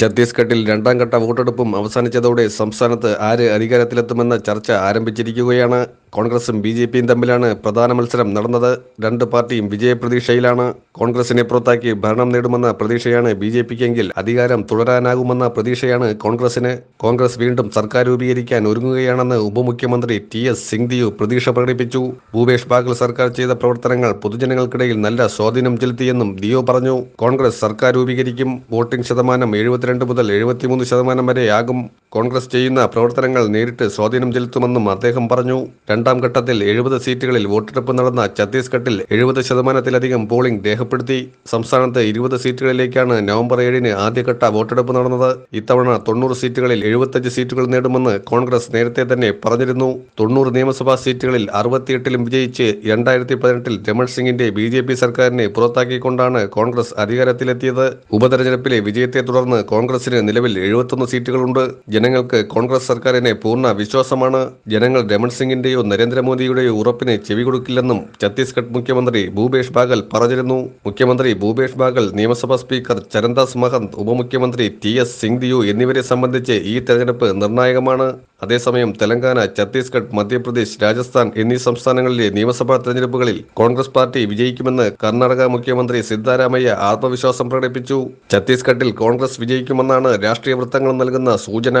ഛത്തീസ്ഗഡിൽ രണ്ടാം ഘട്ട വോട്ടെടുപ്പും അവസാനിച്ചതോടെ സംസ്ഥാനത്ത് ആര് അധികാരത്തിലെത്തുമെന്ന ചർച്ച ആരംഭിച്ചിരിക്കുകയാണ് കോൺഗ്രസും ബി ജെ പിയും തമ്മിലാണ് പ്രധാന മത്സരം നടന്നത് രണ്ട് പാർട്ടിയും വിജയപ്രതീക്ഷയിലാണ് കോൺഗ്രസിനെ പുറത്താക്കി ഭരണം നേടുമെന്ന പ്രതീക്ഷയാണ് ബി ജെ പിക്കെങ്കിൽ അധികാരം തുടരാനാകുമെന്ന പ്രതീക്ഷയാണ് കോൺഗ്രസിന് കോൺഗ്രസ് വീണ്ടും സർക്കാർ രൂപീകരിക്കാൻ ഒരുങ്ങുകയാണെന്ന് ഉപമുഖ്യമന്ത്രി ടി എസ് സിംഗ്ദിയു പ്രതീക്ഷ പ്രകടിപ്പിച്ചു ഭൂപേഷ് ബാഗൽ സർക്കാർ ചെയ്ത പ്രവർത്തനങ്ങൾ പൊതുജനങ്ങൾക്കിടയിൽ നല്ല സ്വാധീനം ചെലുത്തിയെന്നും ദിയോ പറഞ്ഞു കോൺഗ്രസ് സർക്കാർ രൂപീകരിക്കും വോട്ടിംഗ് ശതമാനം എഴുപത്തിരണ്ട് മുതൽ എഴുപത്തിമൂന്ന് ശതമാനം വരെയാകും കോൺഗ്രസ് ചെയ്യുന്ന പ്രവർത്തനങ്ങൾ നേരിട്ട് സ്വാധീനം ചെലുത്തുമെന്നും അദ്ദേഹം പറഞ്ഞു രണ്ടാം ഘട്ടത്തിൽ എഴുപത് സീറ്റുകളിൽ വോട്ടെടുപ്പ് നടന്ന ഛത്തീസ്ഗഡിൽ എഴുപത് ശതമാനത്തിലധികം പോളിംഗ് രേഖപ്പെടുത്തി സംസ്ഥാനത്ത് ഇരുപത് സീറ്റുകളിലേക്കാണ് നവംബർ ഏഴിന് ആദ്യഘട്ട വോട്ടെടുപ്പ് നടന്നത് ഇത്തവണ തൊണ്ണൂറ് സീറ്റുകളിൽ എഴുപത്തഞ്ച് സീറ്റുകൾ നേടുമെന്ന് കോൺഗ്രസ് നേരത്തെ തന്നെ പറഞ്ഞിരുന്നു തൊണ്ണൂറ് നിയമസഭാ സീറ്റുകളിൽ അറുപത്തിയെട്ടിലും വിജയിച്ച് രണ്ടായിരത്തി പതിനെട്ടിൽ രമൺ സിംഗിന്റെ ബി ജെ പി സർക്കാരിനെ പുറത്താക്കിക്കൊണ്ടാണ് കോൺഗ്രസ് അധികാരത്തിലെത്തിയത് ഉപതെരഞ്ഞെടുപ്പിലെ വിജയത്തെ തുടർന്ന് കോൺഗ്രസിന് നിലവിൽ എഴുപത്തൊന്ന് സീറ്റുകളുണ്ട് ജന ജനങ്ങൾക്ക് കോൺഗ്രസ് സർക്കാരിനെ പൂർണ്ണ വിശ്വാസമാണ് ജനങ്ങൾ രമൺ സിംഗിന്റെയോ നരേന്ദ്രമോദിയുടെയോ ഉറപ്പിനെ ചെവികൊടുക്കില്ലെന്നും ഛത്തീസ്ഗഡ് മുഖ്യമന്ത്രി ഭൂപേഷ് ബാഗൽ പറഞ്ഞിരുന്നു മുഖ്യമന്ത്രി ഭൂപേഷ് ബാഗൽ നിയമസഭാ സ്പീക്കർ ചരൺദാസ് മഹന്ത് ഉപമുഖ്യമന്ത്രി ടി എസ് സിംഗ്ദിയു എന്നിവരെ സംബന്ധിച്ച് ഈ തെരഞ്ഞെടുപ്പ് നിർണായകമാണ് അതേസമയം തെലങ്കാന ഛത്തീസ്ഗഡ് മധ്യപ്രദേശ് രാജസ്ഥാൻ എന്നീ സംസ്ഥാനങ്ങളിലെ നിയമസഭാ തെരഞ്ഞെടുപ്പുകളിൽ കോൺഗ്രസ് പാർട്ടി വിജയിക്കുമെന്ന് കർണാടക മുഖ്യമന്ത്രി സിദ്ധാരാമയ്യ ആത്മവിശ്വാസം പ്രകടിപ്പിച്ചു ഛത്തീസ്ഗഡിൽ കോൺഗ്രസ് വിജയിക്കുമെന്നാണ് രാഷ്ട്രീയ വൃത്തങ്ങൾ നൽകുന്ന സൂചന